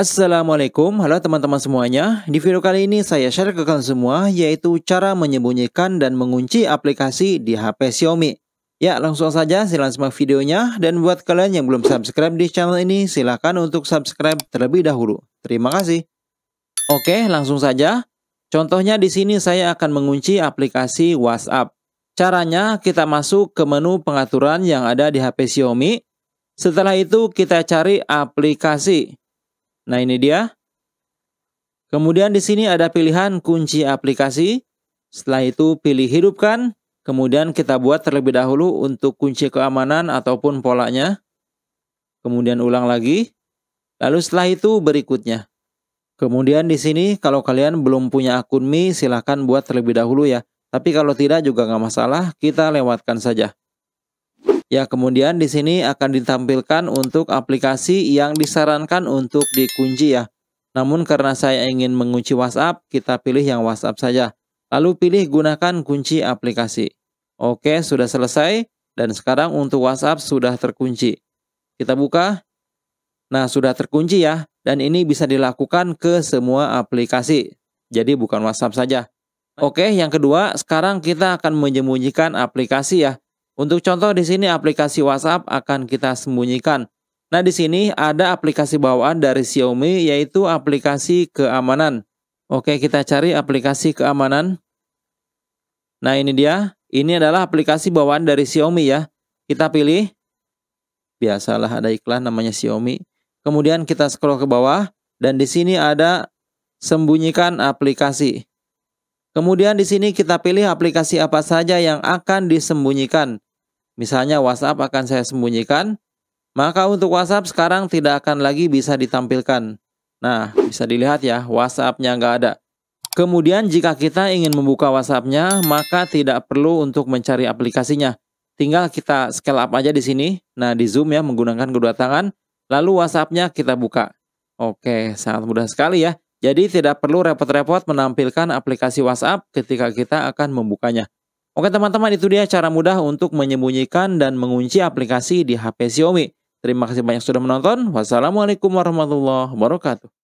Assalamualaikum, halo teman-teman semuanya. Di video kali ini saya share ke kalian semua yaitu cara menyembunyikan dan mengunci aplikasi di HP Xiaomi. Ya, langsung saja silahkan simak videonya dan buat kalian yang belum subscribe di channel ini silahkan untuk subscribe terlebih dahulu. Terima kasih. Oke, langsung saja. Contohnya di sini saya akan mengunci aplikasi WhatsApp. Caranya kita masuk ke menu pengaturan yang ada di HP Xiaomi. Setelah itu kita cari aplikasi. Nah, ini dia. Kemudian di sini ada pilihan kunci aplikasi. Setelah itu pilih hidupkan. Kemudian kita buat terlebih dahulu untuk kunci keamanan ataupun polanya. Kemudian ulang lagi. Lalu setelah itu berikutnya. Kemudian di sini kalau kalian belum punya akun Mi silahkan buat terlebih dahulu ya. Tapi kalau tidak juga nggak masalah, kita lewatkan saja. Ya, kemudian di sini akan ditampilkan untuk aplikasi yang disarankan untuk dikunci ya. Namun karena saya ingin mengunci WhatsApp, kita pilih yang WhatsApp saja. Lalu pilih gunakan kunci aplikasi. Oke, sudah selesai. Dan sekarang untuk WhatsApp sudah terkunci. Kita buka. Nah, sudah terkunci ya. Dan ini bisa dilakukan ke semua aplikasi. Jadi bukan WhatsApp saja. Oke, yang kedua, sekarang kita akan menyembunyikan aplikasi ya. Untuk contoh di sini aplikasi WhatsApp akan kita sembunyikan. Nah, di sini ada aplikasi bawaan dari Xiaomi yaitu aplikasi keamanan. Oke, kita cari aplikasi keamanan. Nah, ini dia. Ini adalah aplikasi bawaan dari Xiaomi ya. Kita pilih. Biasalah ada iklan namanya Xiaomi. Kemudian kita scroll ke bawah dan di sini ada sembunyikan aplikasi. Kemudian di sini kita pilih aplikasi apa saja yang akan disembunyikan. Misalnya WhatsApp akan saya sembunyikan, maka untuk WhatsApp sekarang tidak akan lagi bisa ditampilkan. Nah, bisa dilihat ya, WhatsApp-nya nggak ada. Kemudian jika kita ingin membuka WhatsApp-nya, maka tidak perlu untuk mencari aplikasinya. Tinggal kita scale up aja di sini. Nah, di zoom ya menggunakan kedua tangan. Lalu WhatsApp-nya kita buka. Oke, sangat mudah sekali ya. Jadi tidak perlu repot-repot menampilkan aplikasi WhatsApp ketika kita akan membukanya. Oke teman-teman itu dia cara mudah untuk menyembunyikan dan mengunci aplikasi di HP Xiaomi. Terima kasih banyak sudah menonton. Wassalamualaikum warahmatullahi wabarakatuh.